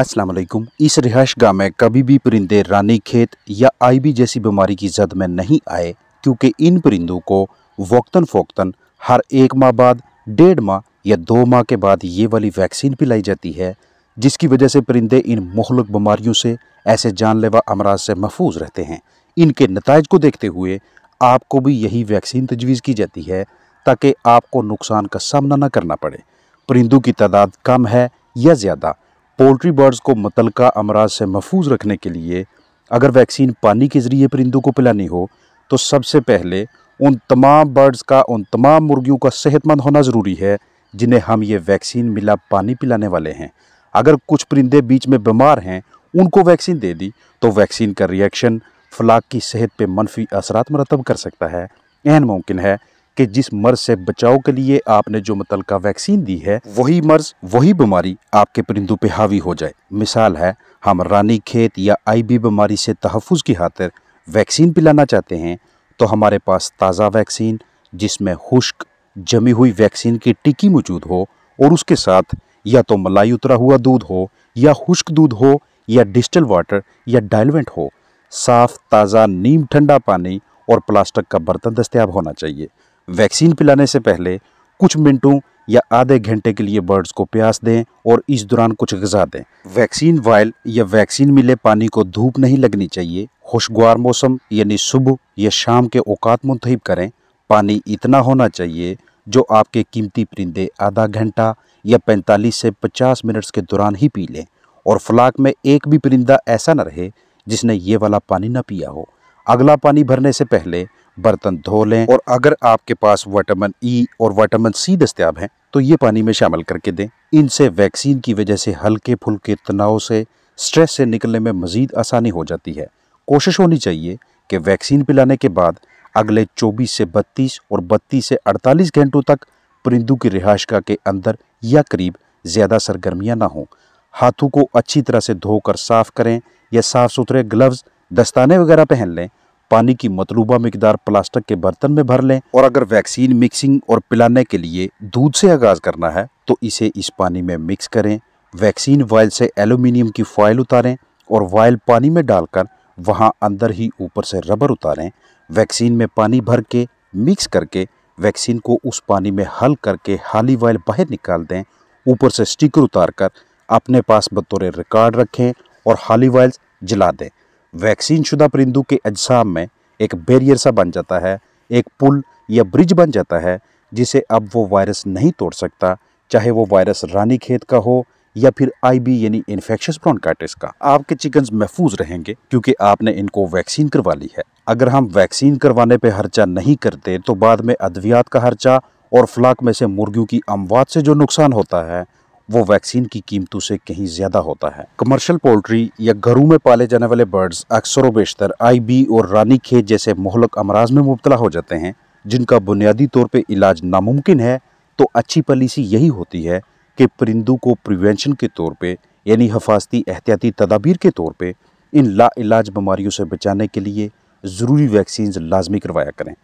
असलम इस रिहाइश गाह में कभी भी परिंदे रानी खेत या आईबी जैसी बीमारी की जद में नहीं आए क्योंकि इन परिंदों को वक्ता फ़ोक्ता हर एक माह बाद डेढ़ माह या दो माह के बाद ये वाली वैक्सीन पिलाई जाती है जिसकी वजह से परिंदे इन मुहलक बीमारियों से ऐसे जानलेवा अमराज से महफूज रहते हैं इनके नतज को देखते हुए आपको भी यही वैक्सीन तजवीज़ की जाती है ताकि आपको नुकसान का सामना न करना पड़े परिंदों की तादाद कम है या ज़्यादा पोल्ट्री बर्ड्स को मुतलका अमराज से महफूज रखने के लिए अगर वैक्सीन पानी के ज़रिए परिंदों को पिलानी हो तो सबसे पहले उन तमाम बर्ड्स का उन तमाम मुर्गियों का सेहतमंद होना ज़रूरी है जिन्हें हम ये वैक्सीन मिला पानी पिलाने वाले हैं अगर कुछ परिंदे बीच में बीमार हैं उनको वैक्सीन दे दी तो वैक्सीन का रिएक्शन फलाक की सेहत पे मनफी असरात मरतब कर सकता है एहन मुमकिन है कि जिस मर्ज से बचाव के लिए आपने जो मतल का वैक्सीन दी है वही मर्ज वही बीमारी आपके परिंदों पे हावी हो जाए मिसाल है हम रानी खेत या आईबी बीमारी से तहफ़ की खातिर वैक्सीन पिलाना चाहते हैं तो हमारे पास ताज़ा वैक्सीन जिसमें खुश्क जमी हुई वैक्सीन की टिक्की मौजूद हो और उसके साथ या तो मलाई उतरा हुआ दूध हो या खुश्क दूध हो या डिजिटल वाटर या डायलवेंट हो साफ़ ताज़ा नीम ठंडा पानी और प्लास्टिक का बर्तन दस्तियाब होना चाहिए वैक्सीन पिलाने से पहले कुछ मिनटों या आधे घंटे के लिए बर्ड्स को प्यास दें और इस दौरान कुछ गजा दें वैक्सीन वायल या वैक्सीन मिले पानी को धूप नहीं लगनी चाहिए खुशगवार मौसम यानी सुबह या शाम के औकात मुंतब करें पानी इतना होना चाहिए जो आपके कीमती परिंदे आधा घंटा या 45 से 50 मिनट्स के दौरान ही पी लें और फ्लाक में एक भी परिंदा ऐसा न रहे जिसने ये वाला पानी ना पिया हो अगला पानी भरने से पहले बर्तन धो लें और अगर आपके पास वाइटामिन ई e और वाइटामिन सी दस्तियाब हैं तो ये पानी में शामिल करके दें इनसे वैक्सीन की वजह से हल्के फुल्के तनाव से स्ट्रेस से निकलने में मज़ीद आसानी हो जाती है कोशिश होनी चाहिए कि वैक्सीन पिलाने के बाद अगले 24 से 32 और 32 से 48 घंटों तक परिंदू की रिहाइशगा के अंदर या करीब ज़्यादा सरगर्मियाँ ना हों हाथों को अच्छी तरह से धोकर साफ़ करें या साफ़ सुथरे ग्लव्स दस्ताने वगैरह पहन लें पानी की मतलूबा मकदार प्लास्टिक के बर्तन में भर लें और अगर वैक्सीन मिक्सिंग और पिलाने के लिए दूध से आगाज़ करना है तो इसे इस पानी में मिक्स करें वैक्सीन वायल से एलुमिनियम की फॉयल उतारें और वायल पानी में डालकर वहाँ अंदर ही ऊपर से रबर उतारें वैक्सीन में पानी भर के मिक्स करके वैक्सीन को उस पानी में हल करके हाली वायल बाहर निकाल दें ऊपर से स्टिकर उतार कर अपने पास बतौर रिकॉर्ड रखें और हाली वायल्स जला दें वैक्सीन शुदा परिंदों के अजसाम में एक बैरियर सा बन जाता है एक पुल या ब्रिज बन जाता है जिसे अब वो वायरस नहीं तोड़ सकता चाहे वो वायरस रानी खेत का हो या फिर आईबी यानी इन्फेक्शस ब्रोंकाइटिस का आपके चिकन्स महफूज रहेंगे क्योंकि आपने इनको वैक्सीन करवा ली है अगर हम वैक्सीन करवाने पे खर्चा नहीं करते तो बाद में अद्वियात का खर्चा और फ्लाक में से मुर्गियों की अमवात से जो नुकसान होता है वो वैक्सीन की कीमतों से कहीं ज़्यादा होता है कमर्शियल पोल्ट्री या घरों में पाले जाने वाले बर्ड्स अक्सर बेशतर बी और रानी खेत जैसे मोहलक अमराज में मुबतला हो जाते हैं जिनका बुनियादी तौर पर इलाज नामुमकिन है तो अच्छी पॉलिसी यही होती है कि परिंदों को प्रिवेंशन के तौर पर यानी हफाजती एहतियाती तदाबीर के तौर पर इन लाइलाज बीमारियों से बचाने के लिए ज़रूरी वैक्सीन लाजमी करवाया करें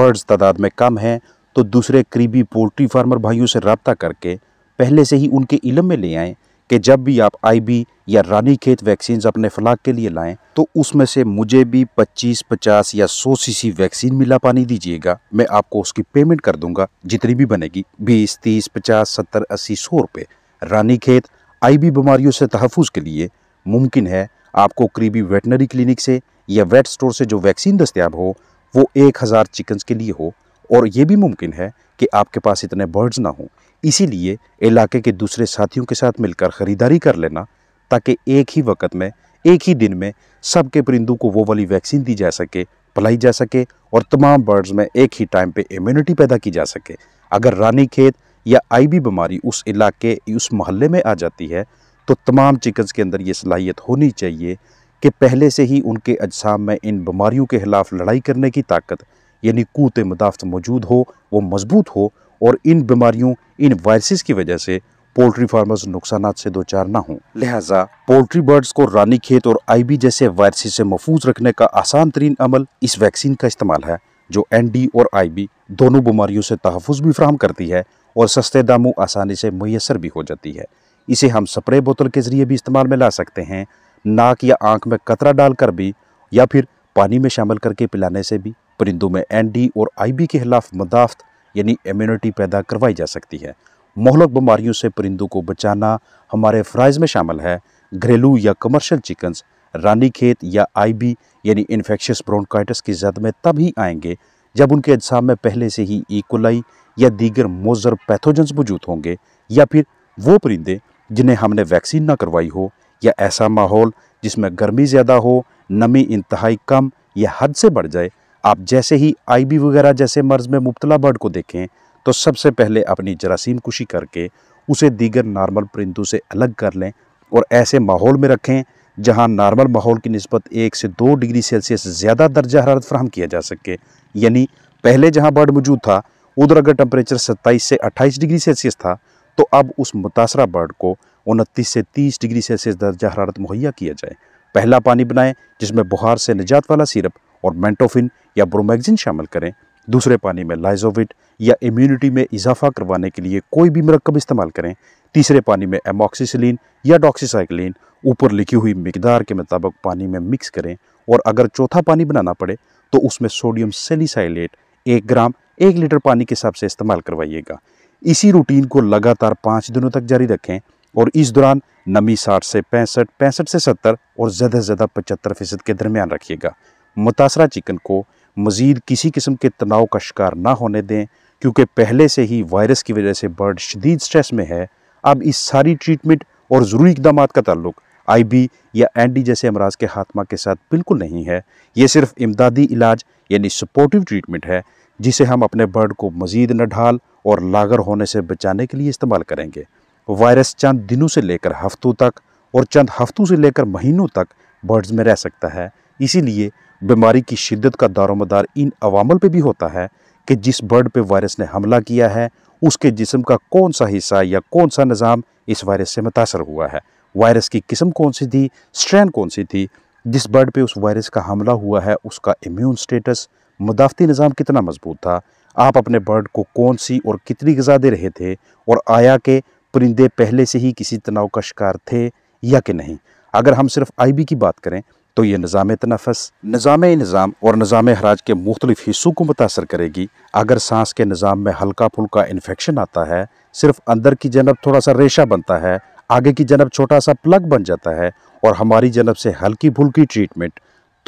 बर्ड्स तादाद में कम हैं तो दूसरे करीबी पोल्ट्री फार्मर भाइयों से रबता करके पहले से ही उनके इलम में ले आएँ कि जब भी आप आईबी या रानी खेत वैक्सीन अपने फलाक के लिए लाएं तो उसमें से मुझे भी 25, 50 या 100 सीसी वैक्सीन मिला पानी दीजिएगा मैं आपको उसकी पेमेंट कर दूंगा जितनी भी बनेगी 20, 30, 50, 70, 80, सौ रुपये रानी खेत बी बीमारियों से तहफ़ के लिए मुमकिन है आपको करीबी वेटनरी क्लिनिक से या वेट स्टोर से जो वैक्सीन दस्तियाब हो वो एक हज़ार के लिए हो और ये भी मुमकिन है कि आपके पास इतने बर्ड्स ना हों इसीलिए इलाके के दूसरे साथियों के साथ मिलकर ख़रीदारी कर लेना ताकि एक ही वक्त में एक ही दिन में सबके परिंदों को वो वाली वैक्सीन दी जा सके पलाई जा सके और तमाम बर्ड्स में एक ही टाइम पे इम्यूनिटी पैदा की जा सके अगर रानी खेत या आईबी बीमारी उस इलाके उस मोहल्ले में आ जाती है तो तमाम चिकन्स के अंदर ये सलाहियत होनी चाहिए कि पहले से ही उनके अजसाम में इन बीमारियों के ख़िलाफ़ लड़ाई करने की ताकत यानी कुत मदाफ़त मौजूद हो वो मजबूत हो और इन बीमारियों इन वायरसेस की वजह से पोल्ट्री फार्मर्स नुकसान से दो चार ना हों लिहाजा पोल्ट्री बर्ड्स को रानी खेत और आईबी जैसे वायरसेस से महफूज रखने का आसान तरीन अमल इस वैक्सीन का इस्तेमाल है जो एन डी और आई बी दोनों बीमारियों से तहफ़ भी फ्राहम करती है और सस्ते दामों आसानी से मैसर भी हो जाती है इसे हम स्प्रे बोतल के ज़रिए भी इस्तेमाल में ला सकते हैं नाक या आंख में कतरा डालकर भी या फिर पानी में शामिल करके पिलाने से भी परिंदों में एनडी और आईबी के खिलाफ मदाफ़्त यानी इम्यूनिटी पैदा करवाई जा सकती है मोहलक बीमारियों से परिंदों को बचाना हमारे फ़्राइज में शामिल है घरेलू या कमर्शियल चिकन्स रानी खेत या आईबी यानी इन्फेक्शस ब्रोंकाइटिस की जद में तभी आएंगे जब उनके अजसाम में पहले से ही इकोलाई e. या दीगर मोज़र पैथोजन्स मौजूद होंगे या फिर वो परिंदे जिन्हें हमने वैक्सीन ना करवाई हो या ऐसा माहौल जिसमें गर्मी ज़्यादा हो नमी इंतहाई कम या हद से बढ़ जाए आप जैसे ही आईबी वगैरह जैसे मर्ज़ में मुबतला बर्ड को देखें तो सबसे पहले अपनी जरासीम कुशी करके उसे दीगर नॉर्मल परिंदों से अलग कर लें और ऐसे माहौल में रखें जहां नॉर्मल माहौल की नस्बत एक से दो डिग्री सेल्सियस ज़्यादा दर्जा हरारत फ्राहम किया जा सके यानी पहले जहाँ बर्ड मौजूद था उधर अगर टम्परेचर सत्ताईस से अट्ठाईस डिग्री सेल्सियस था तो अब उस मुतासरा बर्ड को उनतीस से तीस डिग्री सेल्सियस दर्जा हरारत मुहैया किया जाए पहला पानी बनाएं जिसमें बुहार से निजात वाला सिरप और मेंटोफिन या ब्रोमैगजिन शामिल करें दूसरे पानी में लाइजोविट या इम्यूनिटी में इजाफा करवाने के लिए कोई भी मरकब इस्तेमाल करें तीसरे पानी में एमोक्सीसिलीन या डॉक्सीसाइक्लिन ऊपर लिखी हुई मकदार के मुताबिक पानी में मिक्स करें और अगर चौथा पानी बनाना पड़े तो उसमें सोडियम सेलिसाइलेट एक ग्राम एक लीटर पानी के हिसाब से इस्तेमाल करवाइएगा इसी रूटीन को लगातार पाँच दिनों तक जारी रखें और इस दौरान नमी साठ से पैंसठ पैंसठ से सत्तर और ज़्यादा से ज़्यादा पचहत्तर फीसद के दरमियान रखिएगा मुतासर चिकन को मज़ीद किसी किस्म के तनाव का शिकार ना होने दें क्योंकि पहले से ही वायरस की वजह से बर्ड शदीद स्ट्रेस में है अब इस सारी ट्रीटमेंट और ज़रूरी इकदाम का ताल्लुक बी या एन डी जैसे अमराज के हाथमा के साथ बिल्कुल नहीं है ये सिर्फ इमदादी इलाज यानी सपोर्टिव ट्रीटमेंट है जिसे हम अपने बर्ड को मज़ीद न ढाल और लागर होने से बचाने के लिए इस्तेमाल करेंगे वायरस चंद दिनों से लेकर हफ्तों तक और चंद हफ्तों से लेकर महीनों तक बर्ड्स में रह सकता है इसीलिए बीमारी की शिद्दत का दारोमदार इन अवामल पे भी होता है कि जिस बर्ड पे वायरस ने हमला किया है उसके जिसम का कौन सा हिस्सा या कौन सा निज़ाम इस वायरस से मुतासर हुआ है वायरस की किस्म कौन सी थी स्ट्रेन कौन सी थी जिस बर्ड पे उस वायरस का हमला हुआ है उसका इम्यून स्टेटस मुदाफ़ती निज़ाम कितना मजबूत था आप अपने बर्ड को कौन सी और कितनी गज़ा दे रहे थे और आया के परिंदे पहले से ही किसी तनाव का शिकार थे या कि नहीं अगर हम सिर्फ आईबी की बात करें तो ये निज़ाम तनफस निज़ाम निज़ाम और निज़ाम हराज के मुख्तलिफ हिस्सों को मुतासर करेगी अगर सांस के निज़ाम में हल्का फुल्का इन्फेक्शन आता है सिर्फ अंदर की जनब थोड़ा सा रेशा बनता है आगे की जनब छोटा सा प्लग बन जाता है और हमारी जनब से हल्की फुल्की ट्रीटमेंट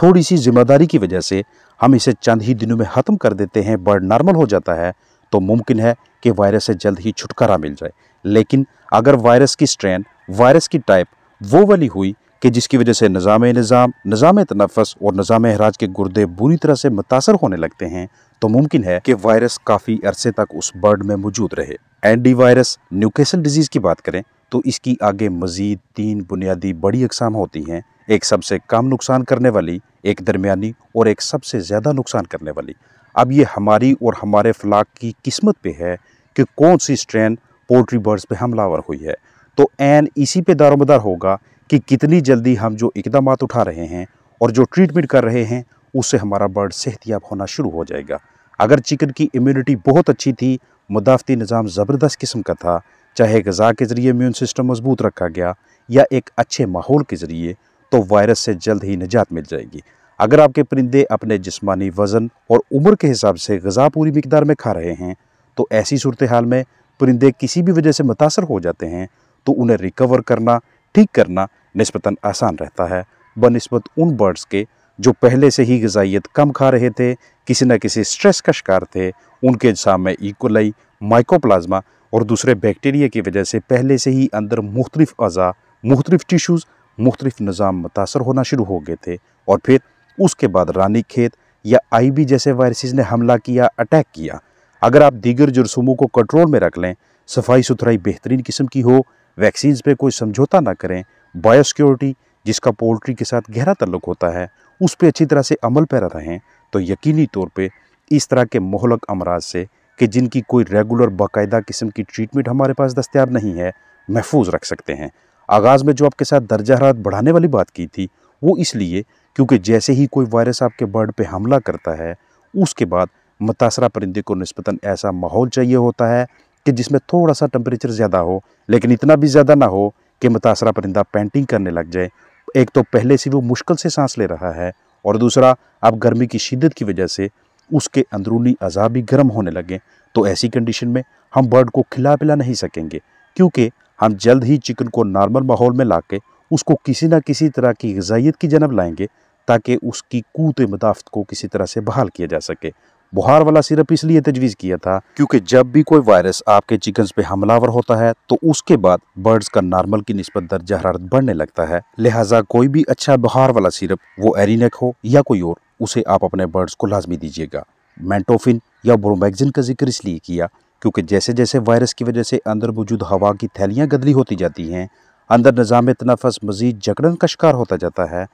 थोड़ी सी जिम्मेदारी की वजह से हम इसे चंद ही दिनों में ख़त्म कर देते हैं बर्ड नॉर्मल हो जाता है तो मुमकिन है कि वायरस से जल्द ही छुटकारा मिल जाए लेकिन अगर वायरस की स्ट्रेन वायरस की टाइप वो वाली हुई कि जिसकी वजह से निज़ाम निज़ाम निज़ाम तनफ़स और निज़ाम हराज के गुर्दे बुरी तरह से मुतासर होने लगते हैं तो मुमकिन है कि वायरस काफ़ी अरसे तक उस बर्ड में मौजूद रहे एंटी वायरस न्यूकेसल डिजीज़ की बात करें तो इसकी आगे मज़ीद तीन बुनियादी बड़ी अकसाम होती हैं एक सबसे कम नुकसान करने वाली एक दरमियानी और एक सबसे ज़्यादा नुकसान करने वाली अब ये हमारी और हमारे फ्लाक की किस्मत पे है कि कौन सी स्ट्रेन पोल्ट्री बर्ड्स पे हमलावर हुई है तो एन इसी पे दारोमदार होगा कि कितनी जल्दी हम जो इकदाम उठा रहे हैं और जो ट्रीटमेंट कर रहे हैं उससे हमारा बर्ड सेहतियाब होना शुरू हो जाएगा अगर चिकन की इम्यूनिटी बहुत अच्छी थी मुदाफ़ती निज़ाम ज़बरदस्त किस्म का था चाहे गज़ा के ज़रिए इम्यून सिस्टम मजबूत रखा गया या एक अच्छे माहौल के ज़रिए तो वायरस से जल्द ही निजात मिल जाएगी अगर आपके परिंदे अपने जिस्मानी वज़न और उम्र के हिसाब से गज़ा पूरी मकदार में खा रहे हैं तो ऐसी सूरत हाल में परिंदे किसी भी वजह से मुतासर हो जाते हैं तो उन्हें रिकवर करना ठीक करना नस्बता आसान रहता है बनस्बत उन बर्ड्स के जो पहले से ही गजाइत कम खा रहे थे किसी न किसी स्ट्रेस का शिकार थे उनके सामने इकोलाई माइकोप्लाज्मा और दूसरे बैक्टीरिया की वजह से पहले से ही अंदर मुख्तलिफ अज़ा मुख्तलिफ टिशूज़ मुख्तलिफ निज़ाम मुतासर होना शुरू हो गए थे और फिर उसके बाद रानी खेत या आई बी जैसे वायरसेस ने हमला किया अटैक किया अगर आप दीगर जरसूमों को कंट्रोल में रख लें सफाई सुथराई बेहतरीन किस्म की हो वैक्सीन पे कोई समझौता ना करें बायोसिक्योरिटी जिसका पोल्ट्री के साथ गहरा तल्लुक होता है उस पर अच्छी तरह से अमल पैरा रहें तो यकीनी तौर पर इस तरह के मोहलक अमराज से कि जिनकी कोई रेगुलर बाकायदा किस्म की ट्रीटमेंट हमारे पास दस्तियाब नहीं है महफूज रख सकते हैं आगाज़ में जो आपके साथ दर्जा हरात बढ़ाने वाली बात की थी वो इसलिए क्योंकि जैसे ही कोई वायरस आपके बर्ड पे हमला करता है उसके बाद मुतासरा परिंदे को नस्बता ऐसा माहौल चाहिए होता है कि जिसमें थोड़ा सा टम्परेचर ज़्यादा हो लेकिन इतना भी ज़्यादा ना हो कि मुतासरा परिंदा पेंटिंग करने लग जाए एक तो पहले से वो मुश्किल से सांस ले रहा है और दूसरा अब गर्मी की शिद्दत की वजह से उसके अंदरूनी अज़ा भी गर्म होने लगे तो ऐसी कंडीशन में हम बर्ड को खिला पिला नहीं सकेंगे क्योंकि हम जल्द ही चिकन को नॉर्मल माहौल में ला के उसको किसी ना किसी तरह की गजाइत की जन्म लाएंगे ताकि उसकी कूत मुदाफ़त को किसी तरह से बहाल किया जा सके बुहार वाला सिरप इसलिए तजवीज़ किया था क्योंकि जब भी कोई वायरस आपके चिकन्स पे हमलावर होता है तो उसके बाद बर्ड्स का नॉर्मल की नस्बत दर्जा हरारत बढ़ने लगता है लिहाजा कोई भी अच्छा बुहार वाला सिरप वो एरिनेक हो या कोई और उसे आप अपने बर्ड्स को लाजमी दीजिएगा मैंटोफिन या ब्रोमैगजिन का जिक्र इसलिए किया क्योंकि जैसे जैसे वायरस की वजह से अंदर मौजूद हवा की थैलियाँ गदली होती जाती हैं अंदर निज़ाम तनाफ़स मज़ीद जकड़न का शिकार होता जाता है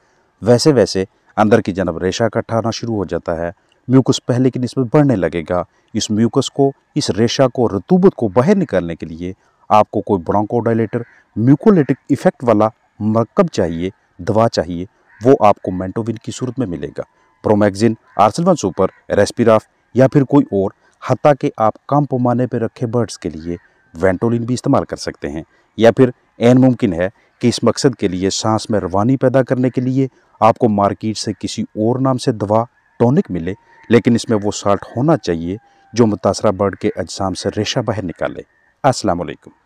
वैसे वैसे अंदर की जनब रेशा इकट्ठा होना शुरू हो जाता है म्यूकस पहले की नस्बत बढ़ने लगेगा इस म्यूकस को इस रेशा को रतूबत को बाहर निकालने के लिए आपको कोई ब्रोंकोडाइलेटर म्यूकोलेटिक इफेक्ट वाला मरकब चाहिए दवा चाहिए वो आपको मेंटोविन की सूरत में मिलेगा प्रोमैगजिन आर्सलवन सुपर रेस्पिराफ या फिर कोई और हती के आप कम पैमाने पर रखे बर्ड्स के लिए वेंटोलिन भी इस्तेमाल कर सकते हैं या फिर एन मुमकिन है कि इस मकसद के लिए सांस में रवानी पैदा करने के लिए आपको मार्केट से किसी और नाम से दवा टॉनिक मिले लेकिन इसमें वो साल्ट होना चाहिए जो मुतासरा बर्ड के अजसाम से रेशा बाहर निकाले असलकम